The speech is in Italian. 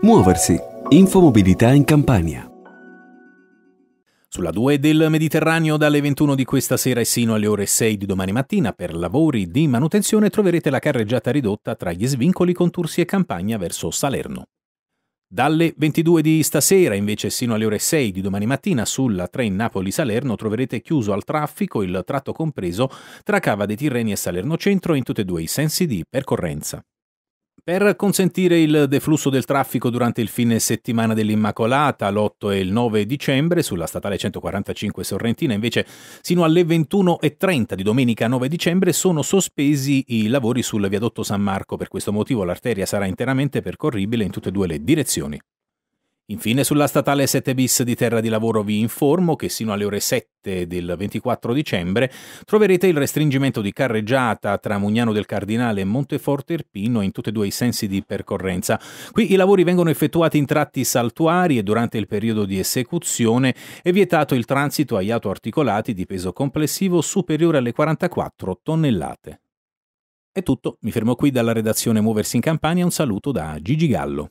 Muoversi. Infomobilità in Campania. Sulla 2 del Mediterraneo dalle 21 di questa sera e sino alle ore 6 di domani mattina per lavori di manutenzione troverete la carreggiata ridotta tra gli svincoli con Tursi e Campagna verso Salerno. Dalle 22 di stasera invece sino alle ore 6 di domani mattina sulla 3 Napoli-Salerno troverete chiuso al traffico il tratto compreso tra Cava dei Tirreni e Salerno Centro in tutti e due i sensi di percorrenza. Per consentire il deflusso del traffico durante il fine settimana dell'Immacolata, l'8 e il 9 dicembre, sulla statale 145 Sorrentina, invece, sino alle 21.30 di domenica 9 dicembre sono sospesi i lavori sul viadotto San Marco. Per questo motivo l'arteria sarà interamente percorribile in tutte e due le direzioni. Infine sulla statale 7 bis di Terra di Lavoro vi informo che sino alle ore 7 del 24 dicembre troverete il restringimento di carreggiata tra Mugnano del Cardinale e Monteforte Irpino in tutti e due i sensi di percorrenza. Qui i lavori vengono effettuati in tratti saltuari e durante il periodo di esecuzione è vietato il transito agli iato articolati di peso complessivo superiore alle 44 tonnellate. È tutto, mi fermo qui dalla redazione Muoversi in Campania, un saluto da Gigi Gallo.